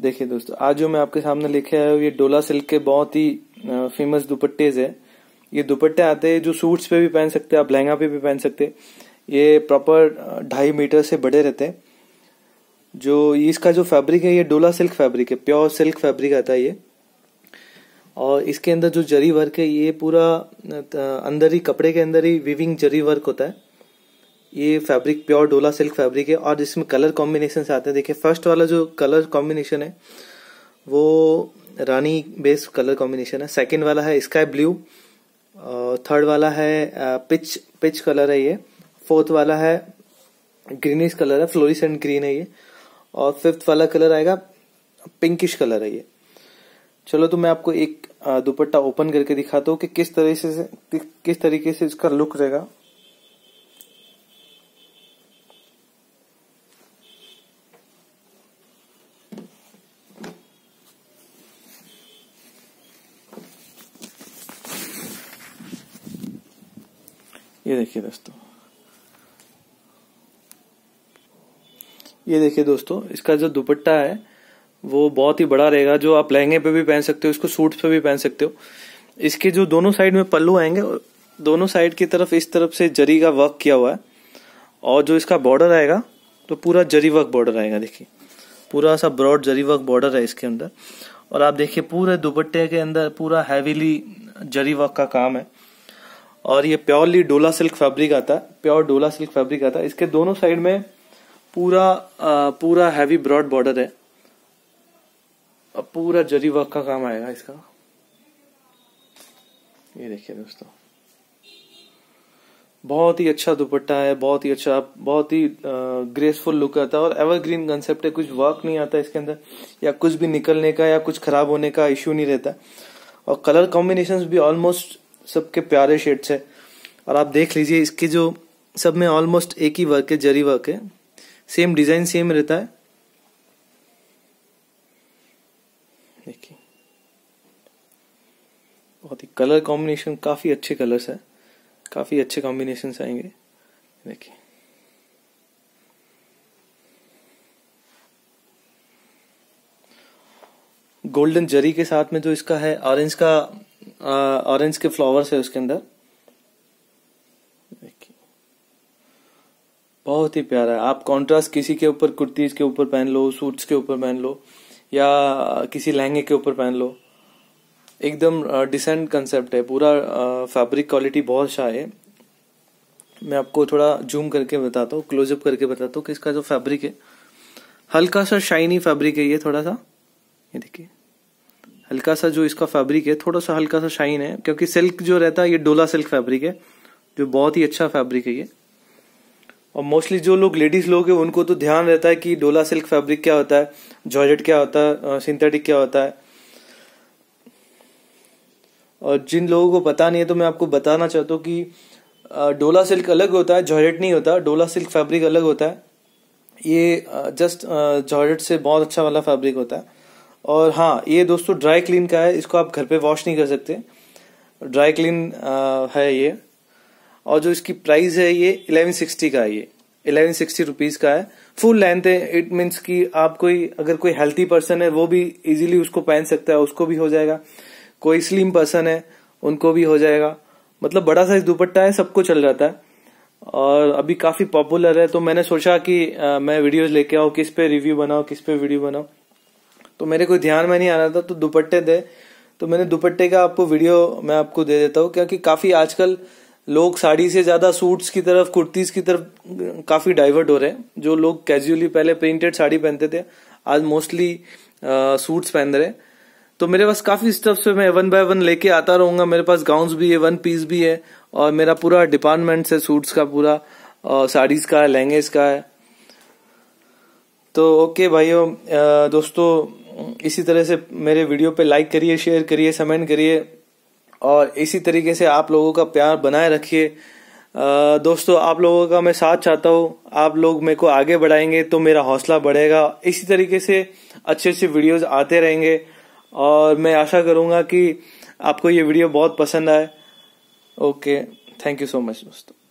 देखिए दोस्तों आज जो मैं आपके सामने लेके आया हूँ ये डोला सिल्क के बहुत ही फेमस दुपट्टेज है ये दुपट्टे आते हैं जो सूट्स पे भी पहन सकते हैं आप लहंगा पे भी पहन सकते हैं ये प्रॉपर ढाई मीटर से बड़े रहते हैं जो इसका जो फैब्रिक है ये डोला सिल्क फैब्रिक है प्योर सिल्क फैब्रिक आता है ये और इसके अंदर जो जरी वर्क है ये पूरा अंदर ही कपड़े के अंदर ही विविंग जरी वर्क होता है ये fabric pure Dola silk fabric है और इसमें कलर कॉम्बिनेशन आते हैं देखिए फर्स्ट वाला जो कलर कॉम्बिनेशन है वो रानी बेस कलर कॉम्बिनेशन है सेकंड वाला है स्काई ब्लू थर्ड वाला है पिच पिच कलर है ये फोर्थ वाला है ग्रीनिश कलर है फ्लोरिस ग्रीन है ये और फिफ्थ वाला कलर आएगा पिंकिश कलर है ये चलो तो मैं आपको एक दुपट्टा ओपन करके दिखाता हूँ कि किस तरीके से किस तरीके से इसका लुक रहेगा ये देखिए दोस्तों ये देखिए दोस्तों इसका जो दुपट्टा है वो बहुत ही बड़ा रहेगा जो आप लहंगे पे भी पहन सकते हो इसको सूट पे भी पहन सकते हो इसके जो दोनों साइड में पल्लू आएंगे दोनों साइड की तरफ इस तरफ से जरी का वर्क किया हुआ है और जो इसका बॉर्डर आएगा तो पूरा जरी वर्क बॉर्डर आएगा देखिए पूरा सा ब्रॉड जरी वर्क बॉर्डर है इसके अंदर और आप देखिए पूरे दुपट्टे के अंदर पूरा हैवीली जरी वर्क का काम है और ये प्योरली डोला सिल्क फैब्रिक आता है प्योर डोला सिल्क फैब्रिक आता है इसके दोनों साइड में पूरा आ, पूरा हैवी ब्रॉड बॉर्डर है पूरा जरी वर्क का काम आएगा इसका ये देखिए दोस्तों बहुत ही अच्छा दुपट्टा है बहुत ही अच्छा बहुत ही ग्रेसफुल लुक आता है और एवरग्रीन कंसेप्ट है कुछ वर्क नहीं आता इसके अंदर या कुछ भी निकलने का या कुछ खराब होने का इश्यू नहीं रहता और कलर कॉम्बिनेशन भी ऑलमोस्ट सबके प्यारे शेड्स है और आप देख लीजिए इसके जो सब में ऑलमोस्ट एक ही वर्क है जरी वर्क है सेम डिजाइन सेम रहता है देखिए बहुत ही कलर कॉम्बिनेशन काफी अच्छे कलर्स है काफी अच्छे कॉम्बिनेशन आएंगे देखिए गोल्डन जरी के साथ में जो इसका है ऑरेंज का ऑरेंज uh, के फ्लावर्स है उसके अंदर बहुत ही प्यारा है आप कंट्रास्ट किसी के ऊपर कुर्तीज के ऊपर पहन लो सूट्स के ऊपर पहन लो या किसी लहंगे के ऊपर पहन लो एकदम डिसेंट uh, कंसेप्ट है पूरा फैब्रिक uh, क्वालिटी बहुत शाह है मैं आपको थोड़ा जूम करके बताता हूँ क्लोजअप करके बताता हूँ कि इसका जो फैब्रिक है हल्का सा शाइनी फैब्रिक है ये थोड़ा सा ये देखिए हल्का सा जो इसका फैब्रिक है थोड़ा सा हल्का सा शाइन है क्योंकि सिल्क जो रहता है ये डोला सिल्क फैब्रिक है जो बहुत ही अच्छा फैब्रिक है ये और मोस्टली जो लोग लेडीज लोग हैं उनको तो ध्यान रहता है कि डोला सिल्क फैब्रिक क्या होता है जॉर्जेट क्या होता है सिंथेटिक क्या होता है और जिन लोगों को पता नहीं है तो मैं आपको बताना चाहता हूँ कि डोला सिल्क अलग होता है जॉर्जेट नहीं होता डोला सिल्क फैब्रिक अलग होता है ये जस्ट जॉर्जेट से बहुत अच्छा वाला फैब्रिक होता है और हाँ ये दोस्तों ड्राई क्लीन का है इसको आप घर पे वॉश नहीं कर सकते ड्राई क्लीन है ये और जो इसकी प्राइस है ये इलेवन सिक्सटी का है ये इलेवन सिक्सटी रुपीज का है फुल लेंथ है इट मीन्स कि आप कोई अगर कोई हेल्थी पर्सन है वो भी इजीली उसको पहन सकता है उसको भी हो जाएगा कोई स्लिम पर्सन है उनको भी हो जाएगा मतलब बड़ा साइज दुपट्टा है सबको चल जाता है और अभी काफी पॉपुलर है तो मैंने सोचा कि आ, मैं वीडियोस लेके आऊ किस पे रिव्यू बनाओ किस पे वीडियो बनाओ तो मेरे को ध्यान में नहीं आ रहा था तो दुपट्टे थे तो मैंने दुपट्टे का आपको वीडियो मैं आपको दे देता हूँ क्योंकि काफ़ी आजकल लोग साड़ी से ज़्यादा सूट्स की तरफ कुर्तीज़ की तरफ काफ़ी डाइवर्ट हो रहे हैं जो लोग कैजुअली पहले प्रिंटेड साड़ी पहनते थे आज मोस्टली सूट्स पहन रहे तो मेरे पास काफी स्टफ्स पे मैं वन बाय वन लेके आता रहूंगा मेरे पास गाउन भी है वन पीस भी है और मेरा पूरा डिपार्टमेंट है सूट्स का पूरा साड़ीज का है लहंगेज का है तो ओके भाइयों दोस्तों इसी तरह से मेरे वीडियो पे लाइक करिए शेयर करिए कमेंट करिए और इसी तरीके से आप लोगों का प्यार बनाए रखिए दोस्तों आप लोगों का मैं साथ चाहता हूँ आप लोग मेरे को आगे बढ़ाएंगे तो मेरा हौसला बढ़ेगा इसी तरीके से अच्छे अच्छे वीडियोस आते रहेंगे और मैं आशा करूँगा कि आपको ये वीडियो बहुत पसंद आए okay thank you so much दोस्तों